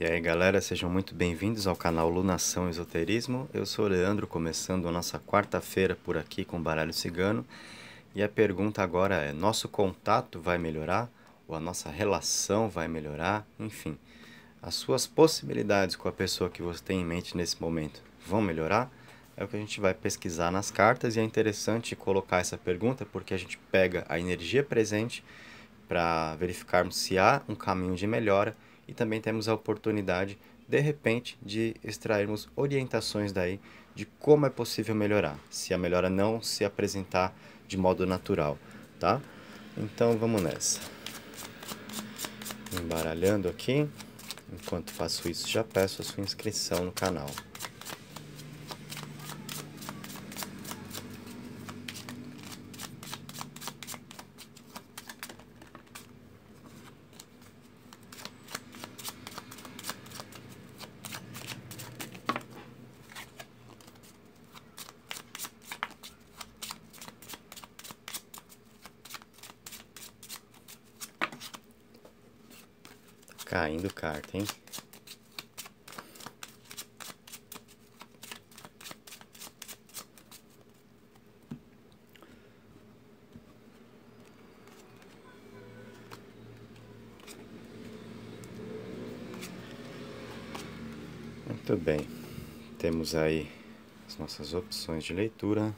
E aí galera, sejam muito bem-vindos ao canal Lunação Esoterismo. Eu sou o Leandro, começando a nossa quarta-feira por aqui com Baralho Cigano. E a pergunta agora é: nosso contato vai melhorar? Ou a nossa relação vai melhorar? Enfim, as suas possibilidades com a pessoa que você tem em mente nesse momento vão melhorar? É o que a gente vai pesquisar nas cartas e é interessante colocar essa pergunta porque a gente pega a energia presente para verificarmos se há um caminho de melhora e também temos a oportunidade, de repente, de extrairmos orientações daí de como é possível melhorar, se a melhora não se apresentar de modo natural, tá? Então vamos nessa. Embaralhando aqui, enquanto faço isso, já peço a sua inscrição no canal. Caindo carta, hein? Muito bem. Temos aí as nossas opções de leitura.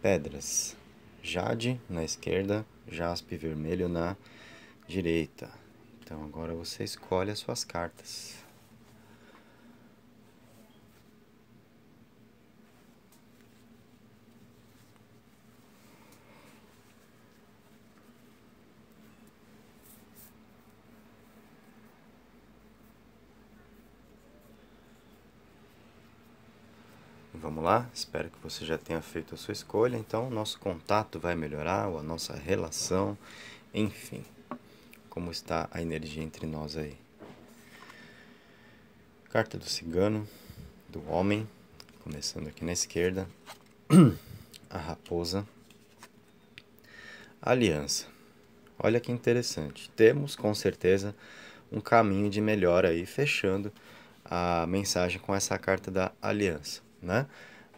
Pedras. Jade na esquerda, jaspe vermelho na direita. Então agora você escolhe as suas cartas. Vamos lá, espero que você já tenha feito a sua escolha. Então, nosso contato vai melhorar, ou a nossa relação, enfim como está a energia entre nós aí. Carta do cigano, do homem, começando aqui na esquerda. A raposa. Aliança. Olha que interessante. Temos com certeza um caminho de melhora aí, fechando a mensagem com essa carta da aliança, né?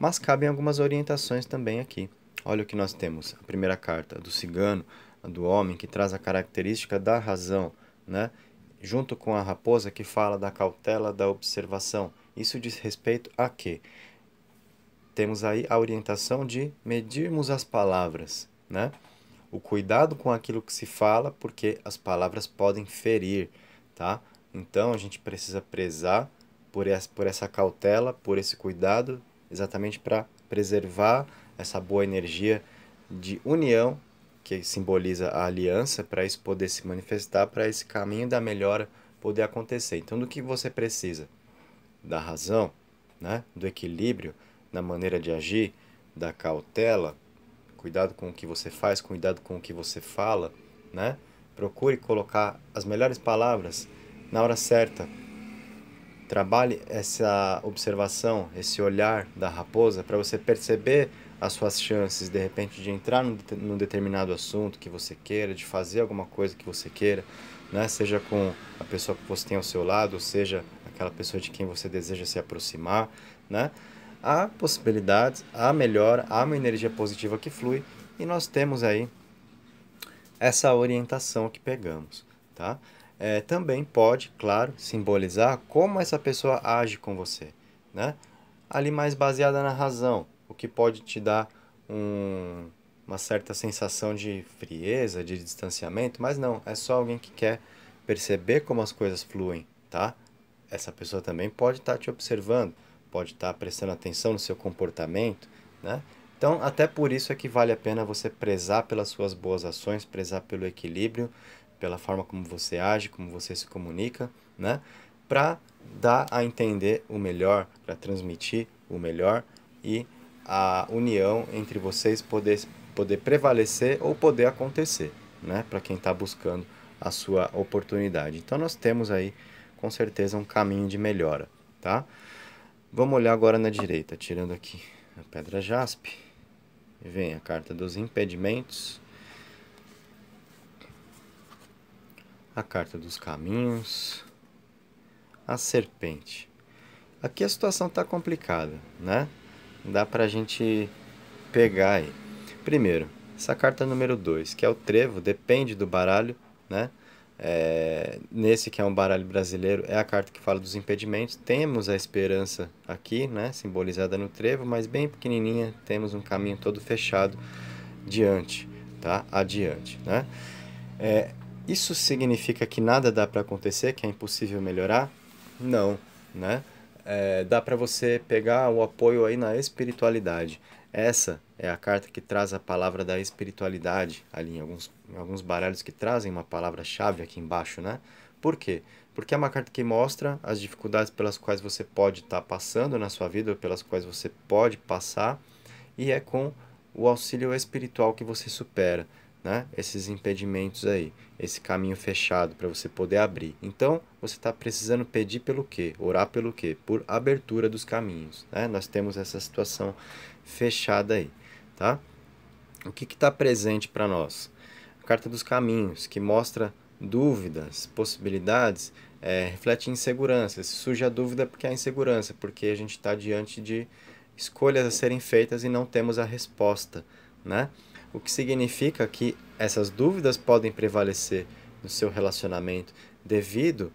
Mas cabem algumas orientações também aqui. Olha o que nós temos. A primeira carta do cigano do homem, que traz a característica da razão, né? junto com a raposa que fala da cautela, da observação. Isso diz respeito a quê? Temos aí a orientação de medirmos as palavras, né? O cuidado com aquilo que se fala, porque as palavras podem ferir, tá? Então a gente precisa prezar por essa, por essa cautela, por esse cuidado, exatamente para preservar essa boa energia de união que simboliza a aliança, para isso poder se manifestar, para esse caminho da melhora poder acontecer. Então, do que você precisa? Da razão, né? do equilíbrio na maneira de agir, da cautela, cuidado com o que você faz, cuidado com o que você fala, né? Procure colocar as melhores palavras na hora certa. Trabalhe essa observação, esse olhar da raposa para você perceber as suas chances de repente de entrar num, determinado assunto que você queira, de fazer alguma coisa que você queira, né? seja com a pessoa que você tem ao seu lado, ou seja aquela pessoa de quem você deseja se aproximar, né? há possibilidades, há melhora, há uma energia positiva que flui e nós temos aí essa orientação que pegamos. Tá? É, também pode, claro, simbolizar como essa pessoa age com você. Né? Ali mais baseada na razão, o que pode te dar um, uma certa sensação de frieza, de distanciamento, mas não, é só alguém que quer perceber como as coisas fluem, tá? Essa pessoa também pode estar tá te observando, pode estar tá prestando atenção no seu comportamento, né? Então, até por isso é que vale a pena você prezar pelas suas boas ações, prezar pelo equilíbrio, pela forma como você age, como você se comunica, né? Para dar a entender o melhor, para transmitir o melhor e a união entre vocês poder, poder prevalecer ou poder acontecer, né? Para quem está buscando a sua oportunidade. Então nós temos aí com certeza um caminho de melhora, tá? Vamos olhar agora na direita, tirando aqui a pedra jaspe. Vem a carta dos impedimentos. A carta dos caminhos. A serpente. Aqui a situação está complicada, né? dá para a gente pegar aí. Primeiro, essa carta número 2, que é o trevo, depende do baralho, né? É, nesse que é um baralho brasileiro, é a carta que fala dos impedimentos. Temos a esperança aqui, né? Simbolizada no trevo, mas bem pequenininha, temos um caminho todo fechado diante, tá? Adiante, né? É, isso significa que nada dá para acontecer, que é impossível melhorar? Não, né? é, dá para você pegar o apoio aí na espiritualidade. Essa é a carta que traz a palavra da espiritualidade ali em alguns, em alguns baralhos que trazem uma palavra-chave aqui embaixo, né? Por quê? Porque é uma carta que mostra as dificuldades pelas quais você pode estar tá passando na sua vida, ou pelas quais você pode passar, e é com o auxílio espiritual que você supera né? Esses impedimentos aí, esse caminho fechado para você poder abrir. Então, você está precisando pedir pelo quê? Orar pelo quê? Por abertura dos caminhos, né? Nós temos essa situação fechada aí, tá? O que está presente para nós? A carta dos caminhos, que mostra dúvidas, possibilidades, é, reflete insegurança. Se surge a dúvida é porque há insegurança, porque a gente está diante de escolhas a serem feitas e não temos a resposta, né? o que significa que essas dúvidas podem prevalecer no seu relacionamento devido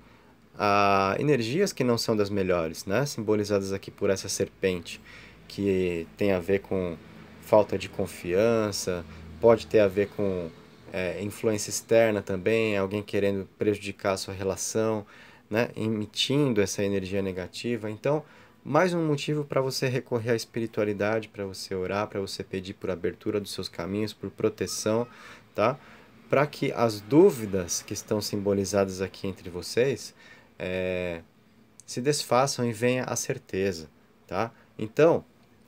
a energias que não são das melhores, né? simbolizadas aqui por essa serpente, que tem a ver com falta de confiança, pode ter a ver com é, influência externa também, alguém querendo prejudicar a sua relação, né? emitindo essa energia negativa. Então, mais um motivo para você recorrer à espiritualidade, para você orar, para você pedir por abertura dos seus caminhos, por proteção, tá? Para que as dúvidas que estão simbolizadas aqui entre vocês é, se desfaçam e venha a certeza, tá? Então,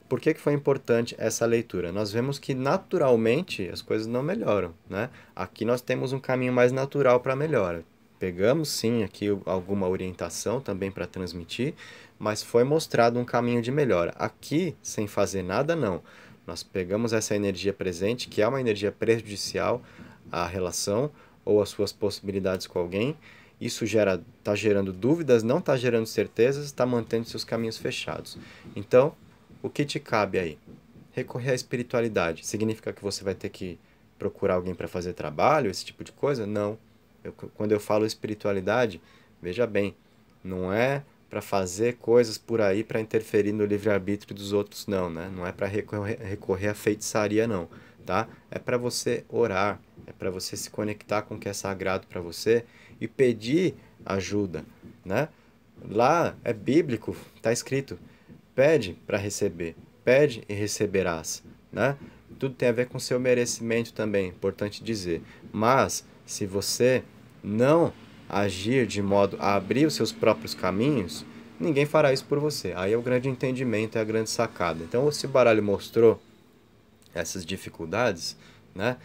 por que, que foi importante essa leitura? Nós vemos que naturalmente as coisas não melhoram, né? Aqui nós temos um caminho mais natural para melhora pegamos sim aqui alguma orientação também para transmitir, mas foi mostrado um caminho de melhora. Aqui, sem fazer nada, não. Nós pegamos essa energia presente, que é uma energia prejudicial à relação ou às suas possibilidades com alguém. Isso gera, está gerando dúvidas, não está gerando certezas, está mantendo seus caminhos fechados. Então, o que te cabe aí? Recorrer à espiritualidade. Significa que você vai ter que procurar alguém para fazer trabalho, esse tipo de coisa? Não. Eu, quando eu falo espiritualidade, veja bem, não é para fazer coisas por aí para interferir no livre-arbítrio dos outros, não, né? Não é para recorrer, recorrer à feitiçaria, não, tá? É para você orar, é para você se conectar com o que é sagrado para você e pedir ajuda, né? Lá é bíblico, está escrito, pede para receber, pede e receberás, né? Tudo tem a ver com seu merecimento também, é importante dizer. Mas se você não agir de modo a abrir os seus próprios caminhos, ninguém fará isso por você. Aí é o grande entendimento, é a grande sacada. Então, se o baralho mostrou essas dificuldades, né?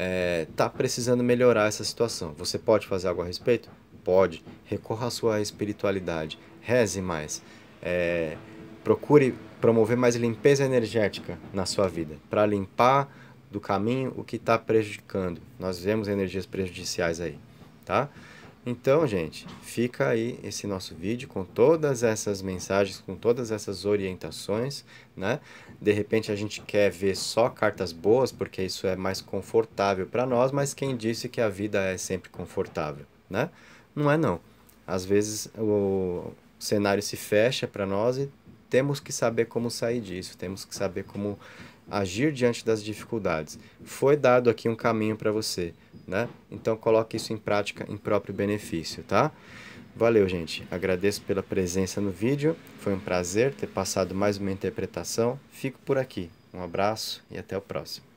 É, tá precisando melhorar essa situação. Você pode fazer algo a respeito? Pode. Recorra à sua espiritualidade. Reze mais. É, procure promover mais limpeza energética na sua vida, para limpar do caminho o que está prejudicando. Nós vemos energias prejudiciais aí tá? Então, gente, fica aí esse nosso vídeo com todas essas mensagens, com todas essas orientações, né? De repente a gente quer ver só cartas boas, porque isso é mais confortável para nós, mas quem disse que a vida é sempre confortável, né? Não é não. Às vezes o cenário se fecha para nós e temos que saber como sair disso, temos que saber como agir diante das dificuldades. Foi dado aqui um caminho para você, né? Então coloque isso em prática em próprio benefício, tá? Valeu, gente. Agradeço pela presença no vídeo. Foi um prazer ter passado mais uma interpretação. Fico por aqui. Um abraço e até o próximo.